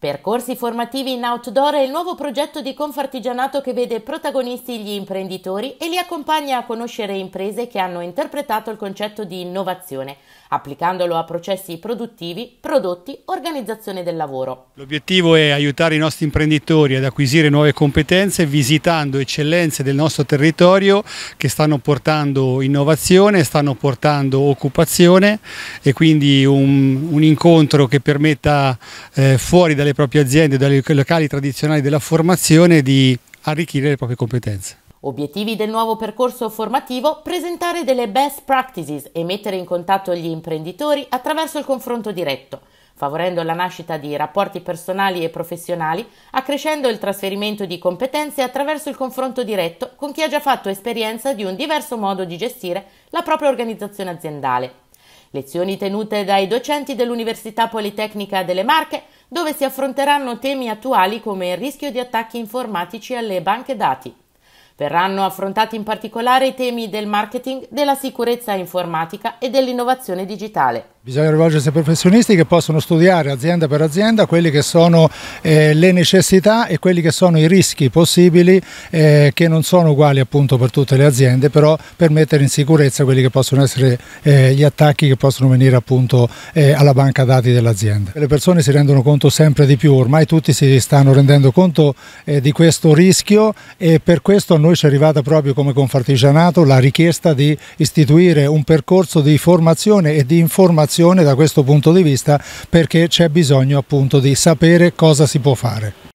Percorsi formativi in outdoor è il nuovo progetto di Confartigianato che vede protagonisti gli imprenditori e li accompagna a conoscere imprese che hanno interpretato il concetto di innovazione, applicandolo a processi produttivi, prodotti, organizzazione del lavoro. L'obiettivo è aiutare i nostri imprenditori ad acquisire nuove competenze visitando eccellenze del nostro territorio che stanno portando innovazione, stanno portando occupazione e quindi un, un incontro che permetta eh, fuori dalle alle proprie aziende, dai locali tradizionali della formazione, di arricchire le proprie competenze. Obiettivi del nuovo percorso formativo, presentare delle best practices e mettere in contatto gli imprenditori attraverso il confronto diretto, favorendo la nascita di rapporti personali e professionali, accrescendo il trasferimento di competenze attraverso il confronto diretto con chi ha già fatto esperienza di un diverso modo di gestire la propria organizzazione aziendale. Lezioni tenute dai docenti dell'Università Politecnica delle Marche, dove si affronteranno temi attuali come il rischio di attacchi informatici alle banche dati. Verranno affrontati in particolare i temi del marketing, della sicurezza informatica e dell'innovazione digitale. Bisogna rivolgersi ai professionisti che possono studiare azienda per azienda quelle che sono eh, le necessità e quelli che sono i rischi possibili eh, che non sono uguali appunto per tutte le aziende, però per mettere in sicurezza quelli che possono essere eh, gli attacchi che possono venire appunto eh, alla banca dati dell'azienda. Le persone si rendono conto sempre di più, ormai tutti si stanno rendendo conto eh, di questo rischio e per questo a noi ci è arrivata proprio come Confartigianato la richiesta di istituire un percorso di formazione e di informazione formazione da questo punto di vista perché c'è bisogno appunto di sapere cosa si può fare.